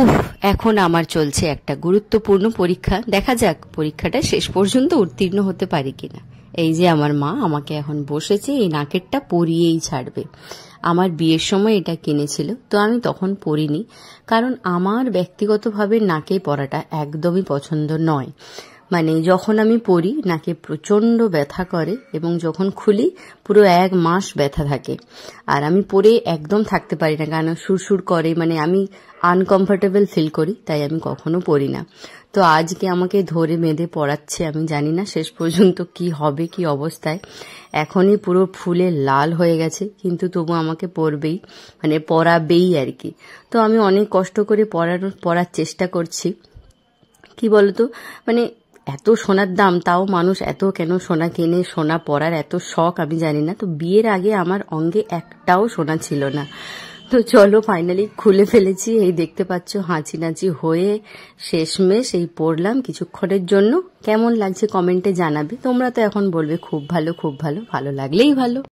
উফ এখন আমার চলছে একটা গুরুত্বপূর্ণ পরীক্ষা দেখা যাক পরীক্ষাটা শেষ পর্যন্ত উত্তীর্ণ হতে পারি কিনা এই যে আমার মা আমাকে এখন বসেছে এই নাকেরটা পরিয়েই ছাড়বে আমার বিয়ের সময় এটা কিনেছিল তো আমি তখন পরিনি কারণ আমার ব্যক্তিগতভাবে নাকে পরাটা একদমই পছন্দ নয় মানে যখন আমি পড়ি নাকে প্রচণ্ড ব্যথা করে এবং যখন খুলি পুরো এক মাস ব্যথা থাকে আর আমি পরে একদম থাকতে পারি না কেন সুরসুর করে মানে আমি আনকমফর্টেবল ফিল করি তাই আমি কখনো পড়ি না তো আজকে আমাকে ধরে বেঁধে পড়াচ্ছে আমি জানি না শেষ পর্যন্ত কি হবে কি অবস্থায় এখনই পুরো ফুলে লাল হয়ে গেছে কিন্তু তবু আমাকে পরবেই মানে পরাবেই আর কি তো আমি অনেক কষ্ট করে পড়ানোর পড়ার চেষ্টা করছি কি বলতো মানে এত সোনার দাম তাও মানুষ এত কেন সোনা কেনে সোনা পরার এত শখ আমি জানি না তো বিয়ের আগে আমার অঙ্গে একটাও সোনা ছিল না তো চলো ফাইনালি খুলে ফেলেছি এই দেখতে পাচ্ছ হাঁচি নাচি হয়ে শেষমেশ এই পড়লাম কিছুক্ষণের জন্য কেমন লাগছে কমেন্টে জানাবে তোমরা তো এখন বলবে খুব ভালো খুব ভালো ভালো লাগলেই ভালো